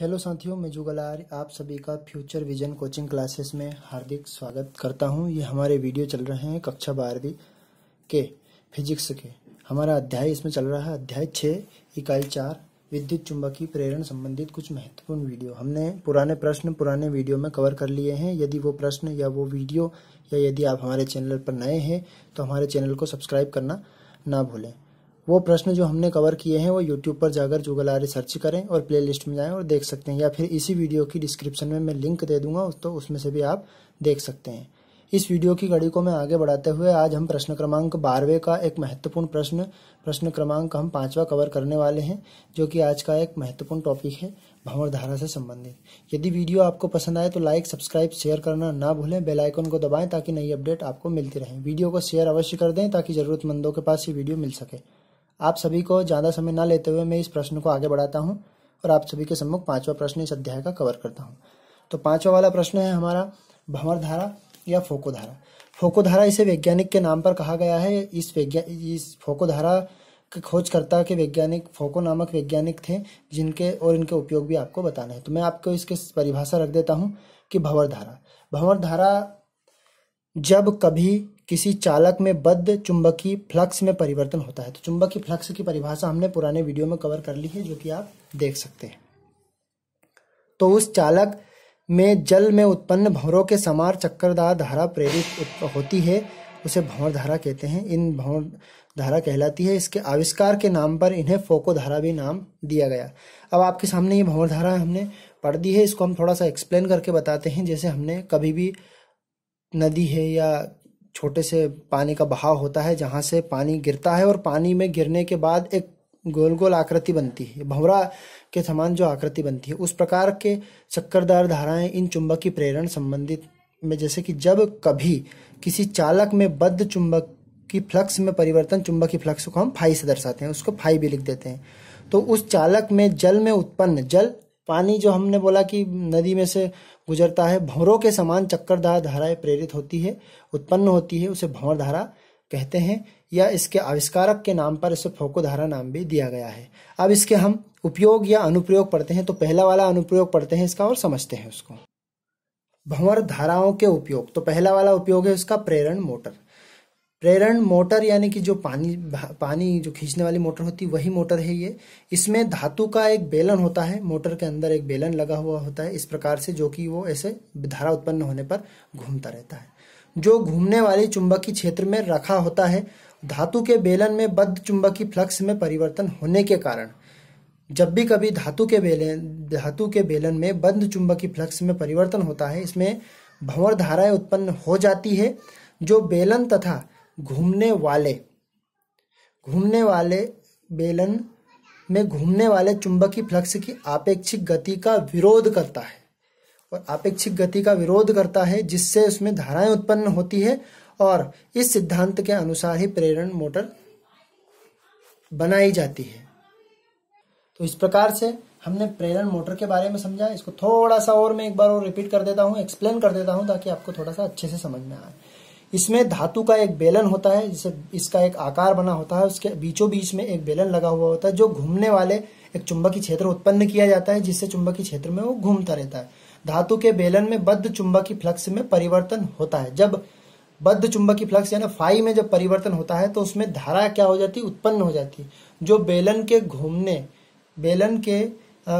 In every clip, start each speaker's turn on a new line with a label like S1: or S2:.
S1: hello साथियों मैं जुगल आर्य आप सभी का फ्यूचर विजन कोचिंग क्लासेस में हार्दिक स्वागत करता हूं ये हमारे वीडियो चल रहे हैं कक्षा बारहवीं के फिजिक्स के हमारा अध्याय इसमें चल रहा है अध्याय छः इकाई चार विद्युत चुंबकीय प्रेरण संबंधित कुछ महत्वपूर्ण वीडियो हमने पुराने प्रश्न पुराने वीडियो में कवर कर लिए हैं यदि वो प्रश्न या वो वीडियो या यदि आप हमारे चैनल पर नए हैं तो हमारे चैनल को सब्सक्राइब करना ना भूलें वो प्रश्न जो हमने कवर किए हैं वो यूट्यूब पर जाकर जूगल आर सर्च करें और लिस्ट में जाएं और देख सकते हैं या फिर इसी वीडियो की डिस्क्रिप्शन में मैं लिंक दे दूंगा तो उसमें से भी आप देख सकते हैं इस वीडियो की कड़ी को मैं आगे बढ़ाते हुए आज हम प्रश्न क्रमांक बारहवें का एक महत्वपूर्ण प्रश्न प्रश्न क्रमांक हम पांचवा कवर करने वाले हैं जो कि आज का एक महत्वपूर्ण टॉपिक है भंवर धारा से संबंधित यदि वीडियो आपको पसंद आए तो लाइक सब्सक्राइब शेयर करना ना भूलें बेल आइकन को दबाएं ताकि नई अपडेट आपको मिलती रहे वीडियो को शेयर अवश्य कर दें ताकि जरूरतमंदों के पास ये वीडियो मिल सके आप सभी को ज़्यादा समय ना लेते हुए मैं इस प्रश्न को आगे बढ़ाता हूँ और आप सभी के सम्मुख पांचवा प्रश्न इस अध्याय का कवर करता हूँ तो पांचवा वाला प्रश्न है हमारा भंवर धारा या फोको धारा फोको धारा इसे वैज्ञानिक के नाम पर कहा गया है इस वैज्ञानिक इस फोको धारा के खोजकर्ता के वैज्ञानिक फोको नामक वैज्ञानिक थे जिनके और इनके उपयोग भी आपको बताना है तो मैं आपको इसके परिभाषा रख देता हूँ कि भंवर धारा भंवर धारा जब कभी किसी चालक में बद्ध चुंबकीय फ्लक्स में परिवर्तन होता है तो चुंबकीय फ्लक्स की परिभाषा हमने पुराने वीडियो में कवर कर ली है जो कि आप देख सकते हैं तो उस चालक में जल में उत्पन्न भंवरों के समार चक्करदार धारा प्रेरित होती है उसे भंवर धारा कहते हैं इन भंवर धारा कहलाती है इसके आविष्कार के नाम पर इन्हें फोको धारा भी नाम दिया गया अब आपके सामने ये भंवर धारा हमने पढ़ दी है इसको हम थोड़ा सा एक्सप्लेन करके बताते हैं जैसे हमने कभी भी नदी है या छोटे से पानी का बहाव होता है जहाँ से पानी गिरता है और पानी में गिरने के बाद एक गोल गोल आकृति बनती है भंवरा के समान जो आकृति बनती है उस प्रकार के चक्करदार धाराएं इन चुंबक की प्रेरण संबंधित में जैसे कि जब कभी किसी चालक में बद्ध चुंबक की फ्लक्स में परिवर्तन चुंबक की फ्लक्स को हम फाई से दर्शाते हैं उसको फाई भी लिख देते हैं तो उस चालक में जल में उत्पन्न जल पानी जो हमने बोला कि नदी में से गुजरता है भंवरों के समान चक्करदार धाराएं प्रेरित होती है उत्पन्न होती है उसे भंवर धारा कहते हैं या इसके आविष्कारक के नाम पर इसे फोको धारा नाम भी दिया गया है अब इसके हम उपयोग या अनुप्रयोग पढ़ते हैं तो पहला वाला अनुप्रयोग पढ़ते हैं इसका और समझते हैं उसको भंवर धाराओं के उपयोग तो पहला वाला उपयोग है उसका प्रेरण मोटर प्रेरण मोटर यानी कि जो पानी पानी जो खींचने वाली मोटर होती है वही मोटर है ये इसमें धातु का एक बेलन होता है मोटर के अंदर एक बेलन लगा हुआ होता है इस प्रकार से जो कि वो ऐसे धारा उत्पन्न होने पर घूमता रहता है जो घूमने वाले चुंबकीय क्षेत्र में रखा होता है धातु के बेलन में बद्ध चुंबकीय फ्लक्स में परिवर्तन होने के कारण जब भी कभी धातु के बेलन धातु के बेलन में बंद चुंबकीय फ्लक्स में परिवर्तन होता है इसमें भंवर धाराएं उत्पन्न हो जाती है जो बेलन तथा घूमने वाले घूमने वाले बेलन में घूमने वाले चुंबकीय फ्लक्स की आपेक्षिक गति का विरोध करता है और आपेक्षिक गति का विरोध करता है जिससे उसमें धाराएं उत्पन्न होती है और इस सिद्धांत के अनुसार ही प्रेरण मोटर बनाई जाती है तो इस प्रकार से हमने प्रेरण मोटर के बारे में समझा इसको थोड़ा सा और मैं एक बार और रिपीट कर देता हूँ एक्सप्लेन कर देता हूँ ताकि आपको थोड़ा सा अच्छे से समझ में आए इसमें धातु का एक बेलन होता है जिसे इसका एक आकार बना होता है उसके बीचों बीच में एक बेलन लगा हुआ होता है जो घूमने वाले एक चुंबकीय क्षेत्र उत्पन्न किया जाता है जिससे चुंबकीय क्षेत्र में वो घूमता रहता है धातु के बेलन में बद्ध चुंबकीय फ्लक्स में परिवर्तन होता है जब बद्ध चुंबकीय फ्लक्स यानी फाई में जब परिवर्तन होता है तो उसमें धारा क्या हो जाती उत्पन्न हो जाती जो बेलन के घूमने बेलन के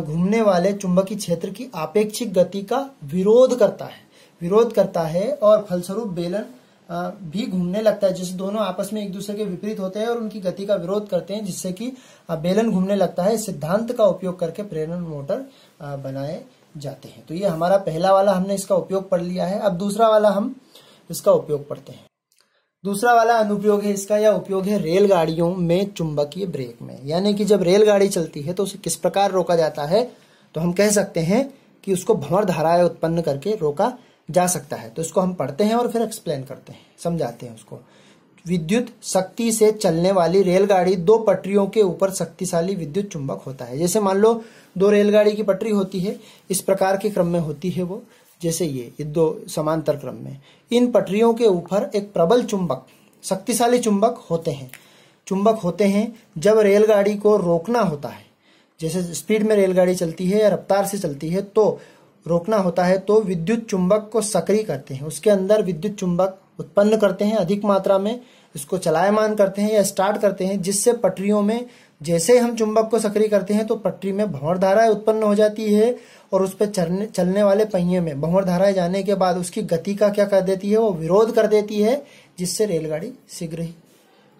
S1: घूमने वाले चुंबकीय क्षेत्र की आपेक्षिक गति का विरोध करता है विरोध करता है और फलस्वरूप बेलन भी घूमने लगता है जिससे दोनों आपस में एक दूसरे के विपरीत होते हैं और उनकी गति का विरोध करते हैं जिससे कि बेलन घूमने लगता है सिद्धांत का उपयोग करके प्रेरण मोटर बनाए जाते हैं तो ये हमारा पहला वाला हमने इसका उपयोग पढ़ लिया है अब दूसरा वाला हम इसका उपयोग पढ़ते हैं दूसरा वाला अनुपयोग है इसका या उपयोग है रेलगाड़ियों में चुंबकीय ब्रेक में यानी कि जब रेलगाड़ी चलती है तो उसे किस प्रकार रोका जाता है तो हम कह सकते हैं कि उसको भंवर धाराएं उत्पन्न करके रोका जा सकता है तो इसको हम पढ़ते हैं और फिर एक्सप्लेन करते हैं समझाते हैं उसको विद्युत शक्ति से चलने वाली रेलगाड़ी दो पटरियों के ऊपर शक्तिशाली विद्युत चुंबक होता है जैसे मान लो दो रेलगाड़ी की पटरी होती है इस प्रकार के क्रम में होती है वो जैसे ये ये दो समांतर क्रम में इन पटरियों के ऊपर एक प्रबल चुंबक शक्तिशाली चुंबक होते हैं चुंबक होते हैं जब रेलगाड़ी को रोकना होता है जैसे स्पीड में रेलगाड़ी चलती है या रफ्तार से चलती है तो रोकना होता है तो विद्युत चुंबक को सक्रिय करते हैं उसके अंदर विद्युत चुंबक उत्पन्न करते हैं अधिक मात्रा में इसको चलायमान करते हैं या स्टार्ट करते हैं जिससे पटरियों में जैसे हम चुंबक को सक्रिय करते हैं तो पटरी में भंवर धाराएं उत्पन्न हो जाती है और उस पर चलने चलने वाले पहिए में भंवर धाराएं जाने के बाद उसकी गति का क्या कर देती है वो विरोध कर देती है जिससे रेलगाड़ी शीघ्र ही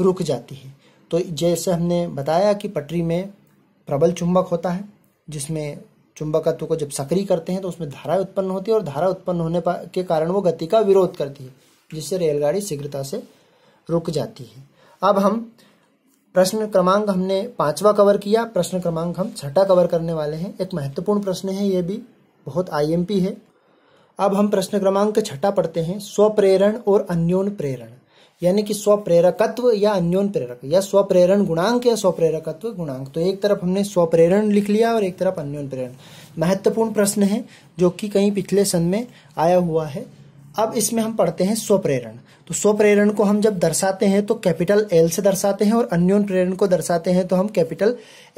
S1: रुक जाती है तो जैसे हमने बताया कि पटरी में प्रबल चुंबक होता है जिसमें चुंबकत्व को जब सक्रिय करते हैं तो उसमें धारा उत्पन्न होती है और धारा उत्पन्न होने के कारण वो गति का विरोध करती है जिससे रेलगाड़ी शीघ्रता से रुक जाती है अब हम प्रश्न क्रमांक हमने पांचवा कवर किया प्रश्न क्रमांक हम छठा कवर करने वाले हैं एक महत्वपूर्ण प्रश्न है ये भी बहुत आईएमपी है अब हम प्रश्न क्रमांक छठा पढ़ते हैं स्वप्रेरण और अन्योन प्रेरण यानी कि स्वप्रेरकत्व या अन्योन प्रेरक या स्वप्रेरण गुणांक या स्वप्रेरकत्व गुणांक तो एक तरफ हमने स्वप्रेरण लिख लिया और एक तरफ अन्योन प्रेरण महत्वपूर्ण प्रश्न है जो कि कहीं पिछले सन में आया हुआ है अब इसमें हम पढ़ते हैं स्वप्रेरण तो स्वप्रेरण को हम जब दर्शाते हैं तो कैपिटल एल से दर्शाते हैं और अन्योन प्रेरण को दर्शाते हैं तो हम कैपिटल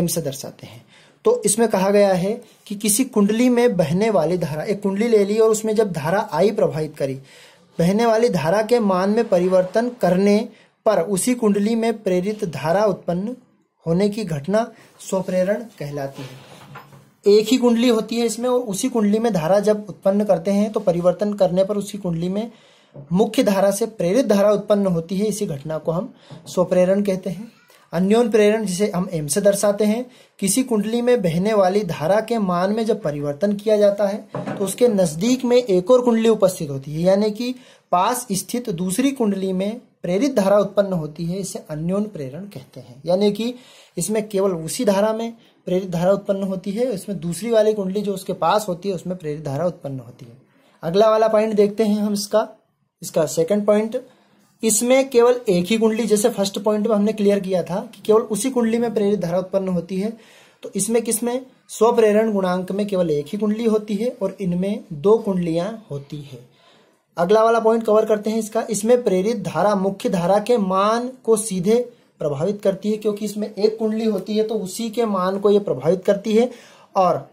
S1: एम से दर्शाते हैं तो इसमें कहा गया है कि किसी कुंडली में बहने वाली धारा एक कुंडली ले ली और उसमें जब धारा आई प्रभावित करी बहने वाली धारा के मान में परिवर्तन करने पर उसी कुंडली में प्रेरित धारा उत्पन्न होने की घटना स्वप्रेरण कहलाती है एक ही कुंडली होती है इसमें और उसी कुंडली में धारा जब उत्पन्न करते हैं तो परिवर्तन करने पर उसी कुंडली में मुख्य धारा से प्रेरित धारा उत्पन्न होती है इसी घटना को हम स्वप्रेरण कहते हैं अन्योन प्रेरण जिसे हम एम से दर्शाते हैं किसी कुंडली में बहने वाली धारा के मान में जब परिवर्तन किया जाता है तो उसके नज़दीक में एक और कुंडली उपस्थित होती है यानी कि पास स्थित दूसरी कुंडली में प्रेरित धारा उत्पन्न होती है इसे अन्योन प्रेरण कहते हैं यानी कि इसमें केवल उसी धारा में प्रेरित धारा उत्पन्न होती है इसमें दूसरी वाली कुंडली जो उसके पास होती है उसमें प्रेरित धारा उत्पन्न होती है अगला वाला पॉइंट देखते हैं हम इसका इसका सेकंड पॉइंट इसमें केवल एक ही कुंडली जैसे फर्स्ट पॉइंट में हमने क्लियर किया था कि केवल उसी कुंडली में प्रेरित धारा उत्पन्न होती है तो इसमें किसमें स्वप्रेरण गुणांक में केवल एक ही कुंडली होती है और इनमें दो कुंडलियां होती है अगला वाला पॉइंट कवर करते हैं इसका इसमें प्रेरित धारा मुख्य धारा के मान को सीधे प्रभावित करती है क्योंकि इसमें एक कुंडली होती है तो उसी के मान को यह प्रभावित करती है और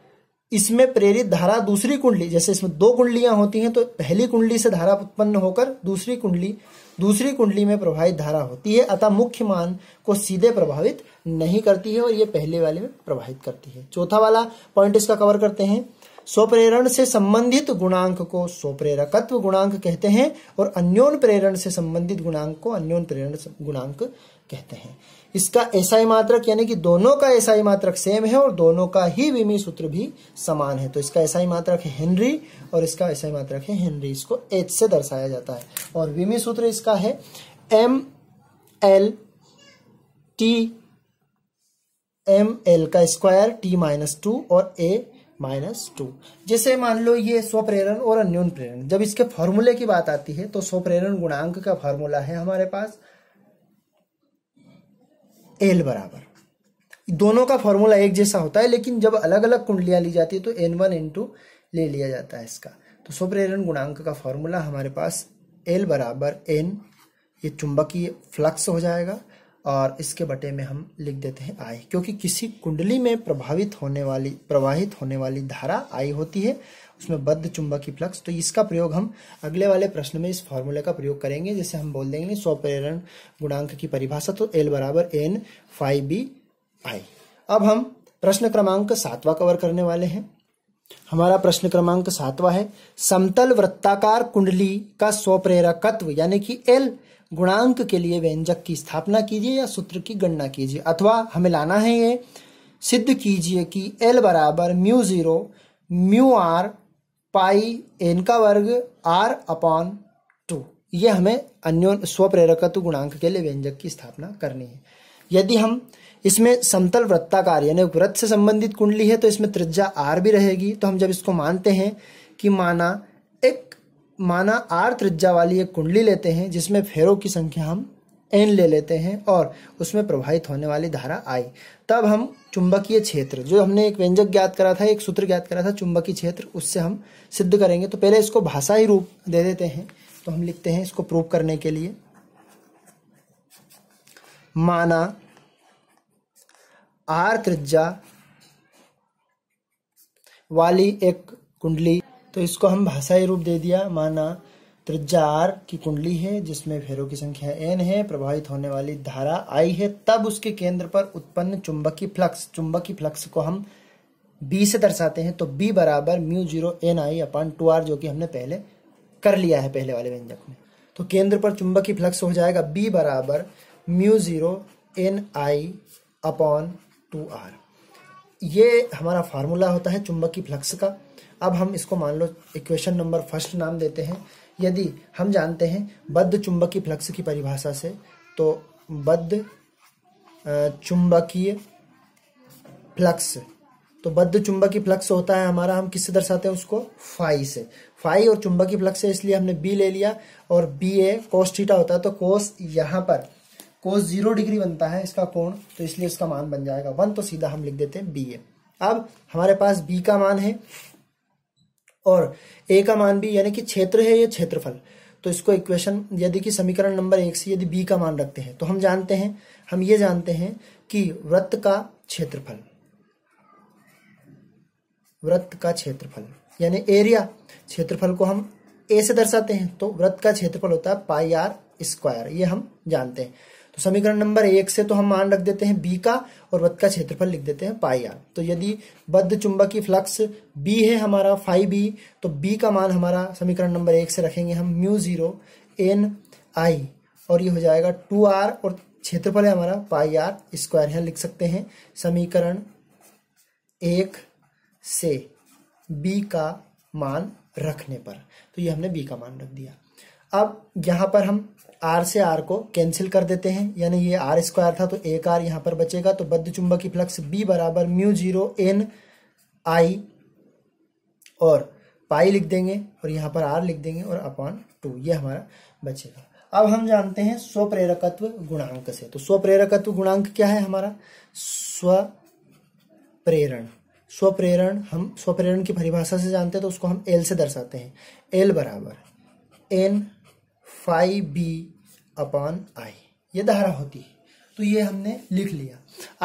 S1: इसमें प्रेरित धारा दूसरी कुंडली जैसे इसमें दो कुंडलियां होती हैं तो पहली कुंडली से धारा उत्पन्न होकर दूसरी कुंडली दूसरी कुंडली में प्रभावित धारा होती है अतः मुख्य मान को सीधे प्रभावित नहीं करती है और ये पहले वाले में प्रभावित करती है चौथा वाला पॉइंट इसका कवर करते हैं स्वप्रेरण से संबंधित गुणांक को स्वप्रेरकत्व गुणांक कहते हैं और अन्योन प्रेरण से संबंधित गुणांक को अन्योन प्रेरण गुणांक कहते हैं इसका ऐसा ही मात्रक यानी कि दोनों का ही मात्रक सेम है और दोनों का ही विमी सूत्र भी समान है तो इसका ही मात्रक है हेनरी और इसका ऐसा ही मात्रक है हेनरी इसको एच से दर्शाया जाता है और विमी सूत्र इसका है M L T M L का स्क्वायर टी माइनस टू और ए माइनस टू जैसे मान लो ये स्वप्रेरण और अन्योन प्रेरण जब इसके फॉर्मूले की बात आती है तो स्वप्रेरण गुणांक का फॉर्मूला है हमारे पास एल बराबर दोनों का फॉर्मूला एक जैसा होता है लेकिन जब अलग अलग कुंडलियां ली जाती है तो एन वन एन टू ले लिया जाता है इसका तो स्वप्रेरण गुणांक का फॉर्मूला हमारे पास एल बराबर एन ये चुंबकीय फ्लक्स हो जाएगा और इसके बटे में हम लिख देते हैं आई क्योंकि किसी कुंडली में प्रभावित होने वाली प्रवाहित होने वाली धारा आई होती है उसमें बद्ध चुंबकीय फ्लक्स तो इसका प्रयोग हम अगले वाले प्रश्न में इस फॉर्मूले का प्रयोग करेंगे जैसे हम बोल देंगे स्वप्रेरण गुणांक की परिभाषा तो एल बराबर एन फाइव बी आई अब हम प्रश्न क्रमांक सातवा कवर करने वाले हैं हमारा प्रश्न क्रमांक सातवा है समतल वृत्ताकार कुंडली का स्वप्रेरकत्व यानी कि एल गुणांक के लिए व्यंजक की स्थापना कीजिए या सूत्र की गणना कीजिए अथवा हमें लाना है ये सिद्ध कीजिए कि एल बराबर mu zero mu R pi N का वर्ग आर अपॉन टू ये हमें अन्योन स्वप्रेरकत्व गुणांक के लिए व्यंजक की स्थापना करनी है यदि हम इसमें समतल वृत्ताकार यानी वृत्त से संबंधित कुंडली है तो इसमें त्रिज्या आर भी रहेगी तो हम जब इसको मानते हैं कि माना माना आर त्रिज्या वाली एक कुंडली लेते हैं जिसमें फेरों की संख्या हम एन ले लेते हैं और उसमें प्रवाहित होने वाली धारा आई तब हम चुंबकीय क्षेत्र जो हमने एक व्यंजक ज्ञात करा था एक सूत्र ज्ञात करा था चुंबकीय क्षेत्र उससे हम सिद्ध करेंगे तो पहले इसको भाषा ही रूप दे देते हैं तो हम लिखते हैं इसको प्रूव करने के लिए माना आर त्रिज्या वाली एक कुंडली तो इसको हम भाषाई रूप दे दिया माना त्रिज्या आर की कुंडली है जिसमें फेरों की संख्या एन है प्रभावित होने वाली धारा आई है तब उसके केंद्र पर उत्पन्न चुंबकीय फ्लक्स चुंबकीय फ्लक्स को हम बी से दर्शाते हैं तो बी बराबर mu zero N I upon two R जो कि हमने पहले कर लिया है पहले वाले व्यंजक में तो केंद्र पर चुंबकीय फ्लक्स हो जाएगा बी बराबर mu zero N I upon two R ये हमारा फार्मूला होता है चुंबकीय फ्लक्स का अब हम इसको मान लो इक्वेशन नंबर फर्स्ट नाम देते हैं यदि हम जानते हैं बद्ध चुंबकीय फ्लक्स की परिभाषा से तो बद्ध चुंबकीय फ्लक्स तो बद्ध चुंबकीय फ्लक्स होता है हमारा हम किससे दर्शाते हैं उसको फाई से फाई और चुंबकीय फ्लक्स है इसलिए हमने बी ले लिया और बी ए कोस थीटा होता है तो कोस यहाँ पर कोस जीरो डिग्री बनता है इसका कोण तो इसलिए इसका मान बन जाएगा वन तो सीधा हम लिख देते हैं बी ए अब हमारे पास बी का मान है और ए का मान भी यानी कि क्षेत्र है या क्षेत्रफल तो इसको इक्वेशन यदि कि समीकरण नंबर एक से यदि बी का मान रखते हैं तो हम जानते हैं हम ये जानते हैं कि वृत्त का क्षेत्रफल वृत्त का क्षेत्रफल यानी एरिया क्षेत्रफल को हम ए से दर्शाते हैं तो वृत्त का क्षेत्रफल होता है पाई आर स्क्वायर ये हम जानते हैं तो समीकरण नंबर एक से तो हम मान रख देते हैं बी का और वत का क्षेत्रफल लिख देते हैं पाई आर तो यदि बद्ध की फ्लक्स बी है हमारा फाइव बी तो बी का मान हमारा समीकरण नंबर एक से रखेंगे हम म्यू जीरो एन आई और ये हो जाएगा टू आर और क्षेत्रफल है हमारा पाई आर स्क्वायर है लिख सकते हैं समीकरण एक से बी का मान रखने पर तो ये हमने बी का मान रख दिया अब यहाँ पर हम आर से आर को कैंसिल कर देते हैं यानी ये आर स्क्वायर था तो एक आर यहाँ पर बचेगा तो बद्ध चुंबक की फ्लक्स बी बराबर म्यू जीरो एन आई और पाई लिख देंगे और यहाँ पर आर लिख देंगे और अपॉन टू ये हमारा बचेगा अब हम जानते हैं स्वप्रेरकत्व गुणांक से तो स्वप्रेरकत्व गुणांक क्या है हमारा स्वप्रेरण स्वप्रेरण हम स्वप्रेरण की परिभाषा से जानते हैं तो उसको हम एल से दर्शाते हैं एल बराबर N five B upon I ये धारा होती है तो ये हमने लिख लिया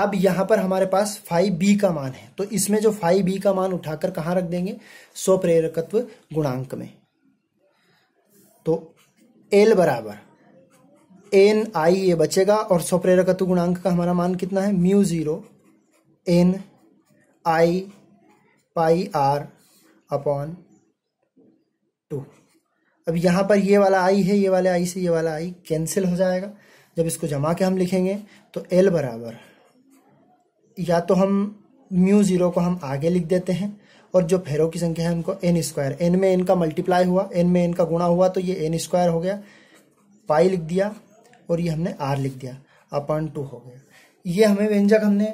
S1: अब यहाँ पर हमारे पास फाइव बी का मान है तो इसमें जो फाइव बी का मान उठाकर कहाँ रख देंगे सौ प्रेरकत्व गुणांक में तो एल बराबर एन आई ये बचेगा और सौ प्रेरकत्व गुणांक का हमारा मान कितना है mu zero N I pi R upon two अब यहाँ पर ये वाला आई है ये वाले आई से ये वाला आई कैंसिल हो जाएगा जब इसको जमा के हम लिखेंगे तो एल बराबर या तो हम म्यू ज़ीरो को हम आगे लिख देते हैं और जो फेरों की संख्या है उनको एन स्क्वायर एन में इनका मल्टीप्लाई हुआ एन में इनका गुणा हुआ तो ये एन स्क्वायर हो गया पाई लिख दिया और ये हमने आर लिख दिया अपॉन टू हो गया ये हमें व्यंजक हमने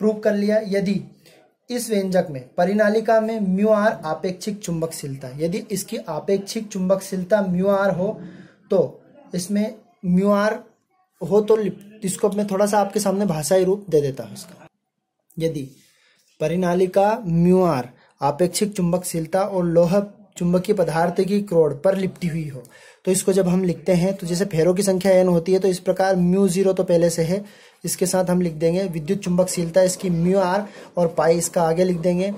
S1: प्रूव कर लिया यदि इस व्यंजक में परिनालिका में म्यू आर आपेक्षिक चुंबकशीलता यदि इसकी आपेक्षिक चुंबकशीलता म्यू आर हो तो इसमें म्यू आर हो तो इसको मैं थोड़ा सा आपके सामने भाषाई रूप दे देता हूँ इसका यदि परिनालिका म्यू आर आपेक्षिक चुंबकशीलता और लोह चुंबकीय पदार्थ की क्रोड पर लिपटी हुई हो तो इसको जब हम लिखते हैं तो जैसे फेरों की संख्या एन होती है तो इस प्रकार म्यू जीरो तो पहले से है इसके साथ हम लिख देंगे विद्युत चुंबकशीलता इसकी म्यू आर और पाई इसका आगे लिख देंगे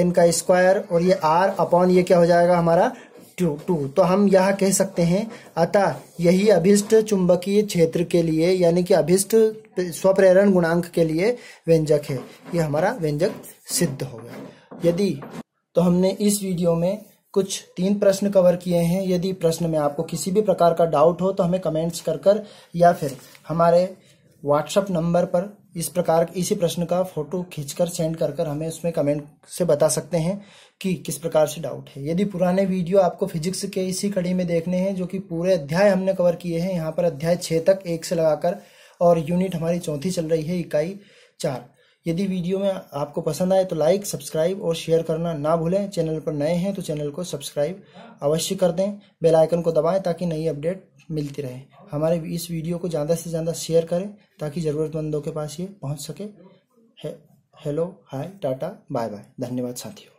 S1: एन का स्क्वायर और ये आर अपॉन ये क्या हो जाएगा हमारा टू टू तो हम यह कह सकते हैं अतः यही अभिष्ट चुंबकीय क्षेत्र के लिए यानी कि अभिष्ट स्वप्रेरण गुणांक के लिए व्यंजक है ये हमारा व्यंजक सिद्ध हो गया यदि तो हमने इस वीडियो में कुछ तीन प्रश्न कवर किए हैं यदि प्रश्न में आपको किसी भी प्रकार का डाउट हो तो हमें कमेंट्स कर कर या फिर हमारे व्हाट्सअप नंबर पर इस प्रकार इसी प्रश्न का फोटो खींचकर सेंड कर कर हमें उसमें कमेंट से बता सकते हैं कि किस प्रकार से डाउट है यदि पुराने वीडियो आपको फिजिक्स के इसी कड़ी में देखने हैं जो कि पूरे अध्याय हमने कवर किए हैं यहाँ पर अध्याय छः तक एक से लगाकर और यूनिट हमारी चौथी चल रही है इकाई चार यदि वीडियो में आपको पसंद आए तो लाइक सब्सक्राइब और शेयर करना ना भूलें चैनल पर नए हैं तो चैनल को सब्सक्राइब अवश्य कर दें बेल आइकन को दबाएं ताकि नई अपडेट मिलती रहे हमारे इस वीडियो को ज़्यादा से ज़्यादा शेयर करें ताकि ज़रूरतमंदों के पास ये पहुँच सके hello hi tata bye bye धन्यवाद साथियों